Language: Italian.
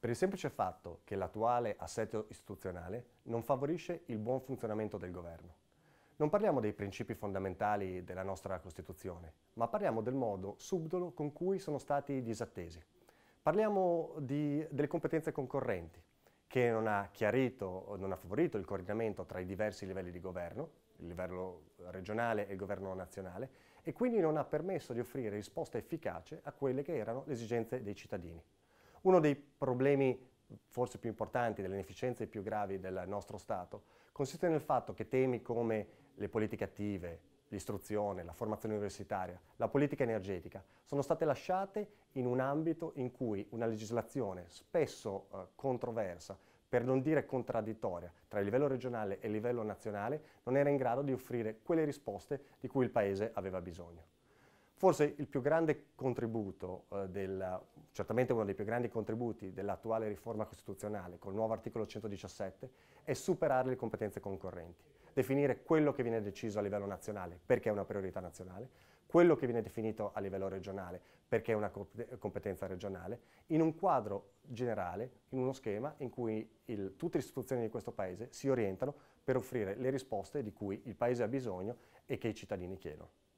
per il semplice fatto che l'attuale assetto istituzionale non favorisce il buon funzionamento del governo. Non parliamo dei principi fondamentali della nostra Costituzione, ma parliamo del modo subdolo con cui sono stati disattesi. Parliamo di, delle competenze concorrenti, che non ha chiarito, non ha favorito il coordinamento tra i diversi livelli di governo, il livello regionale e il governo nazionale, e quindi non ha permesso di offrire risposta efficace a quelle che erano le esigenze dei cittadini. Uno dei problemi forse più importanti, delle inefficienze più gravi del nostro Stato, consiste nel fatto che temi come le politiche attive, l'istruzione, la formazione universitaria, la politica energetica, sono state lasciate in un ambito in cui una legislazione spesso eh, controversa, per non dire contraddittoria, tra il livello regionale e il livello nazionale, non era in grado di offrire quelle risposte di cui il Paese aveva bisogno. Forse il più grande contributo, eh, del, certamente uno dei più grandi contributi dell'attuale riforma costituzionale col nuovo articolo 117 è superare le competenze concorrenti, definire quello che viene deciso a livello nazionale perché è una priorità nazionale, quello che viene definito a livello regionale perché è una competenza regionale, in un quadro generale, in uno schema in cui il, tutte le istituzioni di questo Paese si orientano per offrire le risposte di cui il Paese ha bisogno e che i cittadini chiedono.